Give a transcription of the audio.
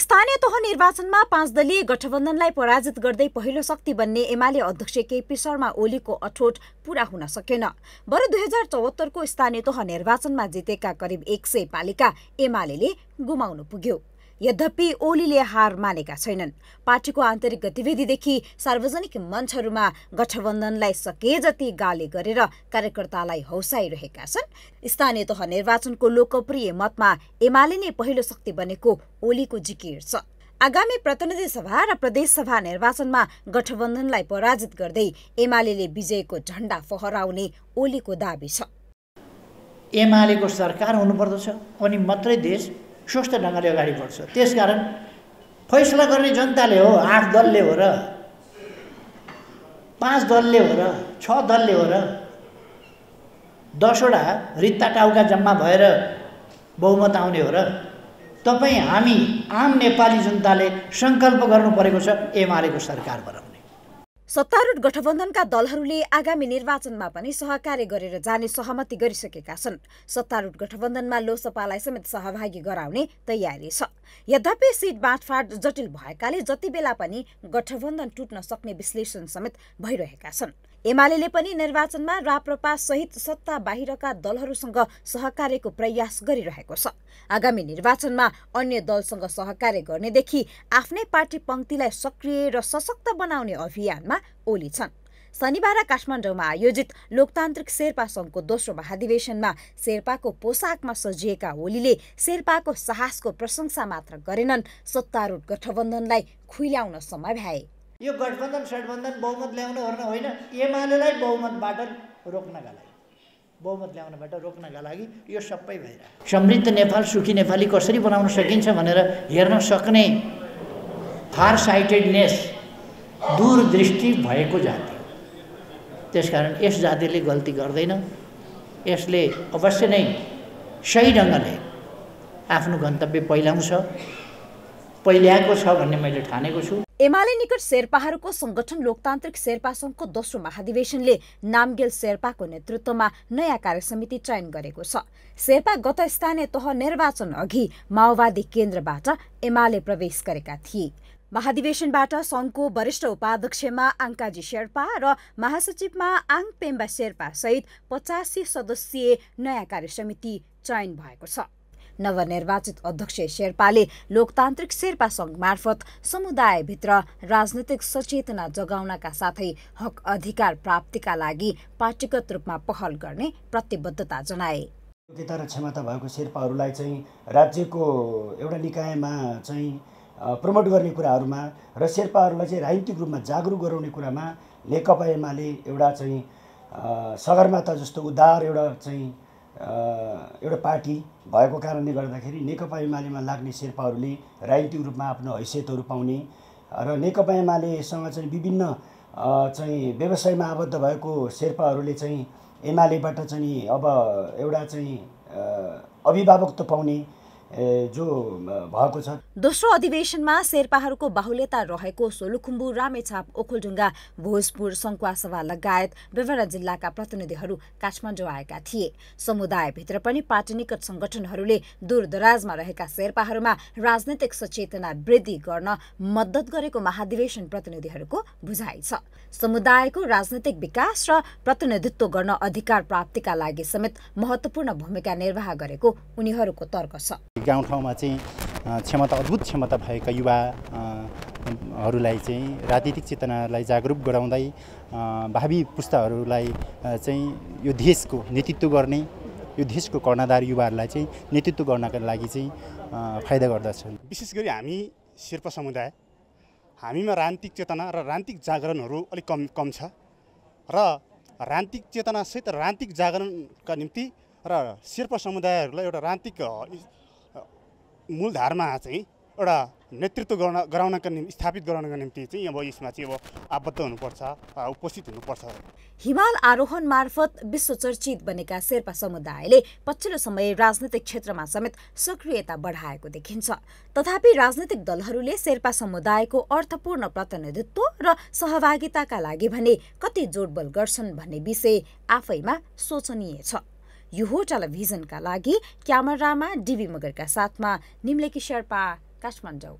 स्थानीय तह निर्वाचनमा पाँच दलीय गठबन्धनलाई पराजित गर्दै पहिलो शक्ति बन्ने एमाले अध्यक्ष केपी शर्मा ओलीको अठोट पूरा हुन सकेन बरु दुई हजार चौहत्तरको स्थानीय तह निर्वाचनमा जितेका करिब एक सय पालिका एमाले गुमाउनु पुग्यो यद्यपि ओलीले हार मानेका छैनन् पार्टीको आन्तरिक गतिविधिदेखि सार्वजनिक मञ्चहरूमा गठबन्धनलाई सके जति गाली गरेर कार्यकर्तालाई हौसाइरहेका छन् स्थानीय तह निर्वाचनको लोकप्रिय मतमा एमाले नै पहिलो शक्ति बनेको ओलीको जिकिर छ आगामी प्रतिनिधि सभा र प्रदेशसभा निर्वाचनमा गठबन्धनलाई पराजित गर्दै एमाले विजयको झण्डा फहराउने ओलीको दावी छ एमालेको सरकार हुनुपर्दछ अनि मात्रै देश स्वस्थ ढङ्गले अगाडि बढ्छ त्यस कारण फैसला गर्ने जनताले हो आठ दलले हो र पाँच दलले हो र छ दलले हो र दसवटा रित्ता टाउका जम्मा भएर बहुमत आउने हो र तपाईँ हामी आम नेपाली जनताले सङ्कल्प गर्नु परेको छ एमालेको सरकार बनाउने सत्तारूढ गठबन्धनका दलहरूले आगामी निर्वाचनमा पनि सहकार्य गरेर जाने सहमति गरिसकेका छन् सत्तारूढ गठबन्धनमा लोकसपालाई समेत सहभागी गराउने तयारी छ यद्यपि सिट बाँडफाँड जटिल भएकाले जति बेला पनि गठबन्धन टुट्न सक्ने विश्लेषण समेत भइरहेका छन् एमाले पनि निर्वाचनमा राप्रपा सहित सत्ता बाहिरका दलहरूसँग सहकार्यको प्रयास गरिरहेको छ आगामी निर्वाचनमा अन्य दलसँग सहकार्य गर्नेदेखि आफ्नै पार्टी पङ्क्तिलाई सक्रिय र सशक्त बनाउने अभियानमा ओली छन् शनिबार काठमाडौँमा आयोजित लोकतान्त्रिक शेर्पा सङ्घको दोस्रो महाधिवेशनमा शेर्पाको पोसाकमा सजिएका ओलीले शेर्पाको साहसको प्रशंसा मात्र गरेनन् सत्तारूढ गठबन्धनलाई खुइल्याउन समाभ्याए यो गठबन्धन सठबन्धन बहुमत ल्याउनु ओर्न होइन एमालेलाई बहुमतबाट रोक्नका लागि बहुमत ल्याउनबाट रोक्नका लागि यो सबै भइरहेको समृद्ध नेपाल सुखी नेपाली कसरी बनाउन सकिन्छ भनेर हेर्न सक्ने फार साइटेडनेस दूरदृष्टि भएको जाति त्यसकारण यस जातिले गल्ती गर्दैन यसले अवश्य नै सही ढङ्गले आफ्नो गन्तव्य पहिलाउँछ पहिल्याएको छ भन्ने मैले ठानेको छु एमाले निकट शेर्पाहरूको संगठन लोकतान्त्रिक शेर्पा सङ्घको दोस्रो महाधिवेशनले नामगेल शेर्पाको नेतृत्वमा नयाँ कार्य समिति चयन गरेको छ शेर्पा गत स्थानीय तह निर्वाचन अघि माओवादी केन्द्रबाट एमाले प्रवेश गरेका थिए महाधिवेशनबाट सङ्घको वरिष्ठ उपाध्यक्षमा आङ्काजी शेर्पा र महासचिवमा आङ पेम्बा शेर्पा सहित पचासी सदस्यीय नयाँ कार्य समिति चयन भएको छ नवनिर्वाचित अध्यक्ष शेर्पाले लोकतान्त्रिक शेर्पा सङ्घ मार्फत समुदायभित्र राजनैतिक सचेतना जगाउनका साथै हक अधिकार प्राप्तिका लागि पार्टीगत रूपमा पहल गर्ने प्रतिबद्धता जनाए योग्यता र क्षमता भएको शेर्पाहरूलाई चाहिँ राज्यको एउटा निकायमा चाहिँ प्रमोट गर्ने कुराहरूमा र शेर्पाहरूलाई चाहिँ राजनीतिक रूपमा जागरुक गराउने कुरामा नेकपा एमाले एउटा चाहिँ सगरमाथा जस्तो उद्धार एउटा चाहिँ एउटा पार्टी भएको कारणले गर्दाखेरि नेकपा एमालेमा लाग्ने शेर्पाहरूले राजनीतिक रूपमा आफ्नो हैसियतहरू पाउने र नेकपा एमालेसँग चाहिँ विभिन्न चाहिँ व्यवसायमा आबद्ध भएको शेर्पाहरूले चाहिँ एमालेबाट चाहिँ अब एउटा चाहिँ अभिभावक त पाउने जो भएको छ दोस्रो अधिवेशनमा शेर्पाहरूको बाहुल्यता रहेको सोलुखुम्बु रामेछाप ओखलढुङ्गा भोजपुर सङ्कुवासभा लगायत विभिन्न जिल्लाका प्रतिनिधिहरू काठमाडौँ आएका थिए समुदायभित्र पनि पार्टी निकट सङ्गठनहरूले दूरदराजमा रहेका शेर्पाहरूमा राजनैतिक सचेतना वृद्धि गर्न मद्दत गरेको महाधिवेशन प्रतिनिधिहरूको बुझाइ छ समुदायको राजनैतिक विकास र प्रतिनिधित्व गर्न अधिकार प्राप्तिका लागि समेत महत्त्वपूर्ण भूमिका निर्वाह गरेको उनीहरूको तर्क छ गाउँठाउँमा चाहिँ क्षमता अद्भुत क्षमता भएका युवाहरूलाई चाहिँ राजनीतिक चेतनालाई जागरुक गराउँदै भावी पुस्ताहरूलाई चाहिँ यो देशको नेतृत्व गर्ने यो देशको कर्णधार युवाहरूलाई चाहिँ नेतृत्व गर्नका लागि चाहिँ फाइदा गर्दछन् विशेष गरी हामी शेर्पा समुदाय हामीमा रान्तिक चेतना र रान्तिक जागरणहरू अलिक कम कम छ र रान्तिक चेतनासहित रान्तिक जागरणका निम्ति र शेर्पा समुदायहरूलाई एउटा रान्तिक मूलधारमा चाहिँ एउटा नेतृत्व गर्न गराउनका निम्ति स्थापित गराउनका निम्ति चाहिँ अब यसमा चाहिँ अब आबद्ध हुनुपर्छ उपस्थित हुनुपर्छ हिमाल आरोहण मार्फत विश्व चर्चित बनेका शेर्पा समुदायले पछिल्लो समय राजनैतिक क्षेत्रमा समेत सक्रियता बढाएको देखिन्छ तथापि राजनैतिक दलहरूले शेर्पा समुदायको अर्थपूर्ण प्रतिनिधित्व र सहभागिताका लागि भने कति जोडबल गर्छन् भन्ने विषय आफैमा सोचनीय छ यो हो टेलिभिजनका लागि क्यामेरामा डिबी मगरका साथमा निम्लेकी शेर्पा काठमाडौँ